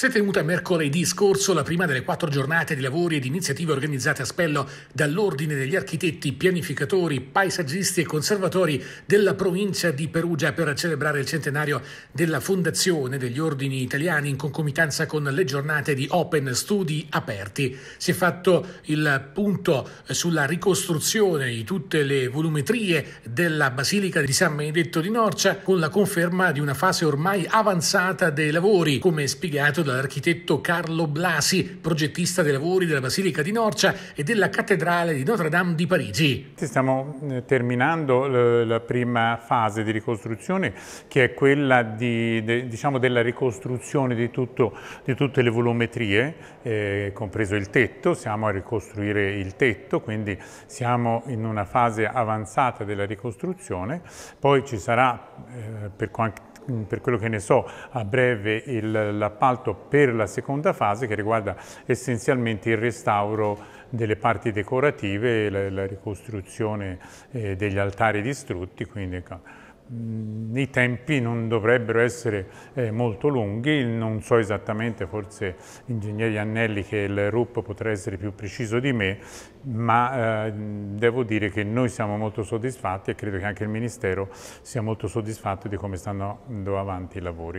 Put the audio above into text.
Si è tenuta mercoledì scorso la prima delle quattro giornate di lavori ed iniziative organizzate a Spello dall'Ordine degli Architetti, Pianificatori, Paesaggisti e Conservatori della provincia di Perugia per celebrare il centenario della fondazione degli ordini italiani in concomitanza con le giornate di Open Studi Aperti. Si è fatto il punto sulla ricostruzione di tutte le volumetrie della Basilica di San Benedetto di Norcia con la conferma di una fase ormai avanzata dei lavori, come spiegato dall'architetto Carlo Blasi, progettista dei lavori della Basilica di Norcia e della Cattedrale di Notre Dame di Parigi. Stiamo eh, terminando eh, la prima fase di ricostruzione che è quella di, diciamo, della ricostruzione di, tutto, di, tutte le volumetrie, eh, compreso il tetto, siamo a ricostruire il tetto, quindi siamo in una fase avanzata della ricostruzione, poi ci sarà eh, per, per quello che ne so a breve l'appalto fatto per la seconda fase che riguarda essenzialmente il restauro delle parti decorative, la, la ricostruzione eh, degli altari distrutti, quindi ecco, mm, i tempi non dovrebbero essere eh, molto lunghi, non so esattamente, forse ingegneri Annelli che il RUP potrà essere più preciso di me, ma eh, devo dire che noi siamo molto soddisfatti e credo che anche il Ministero sia molto soddisfatto di come stanno andando avanti i lavori.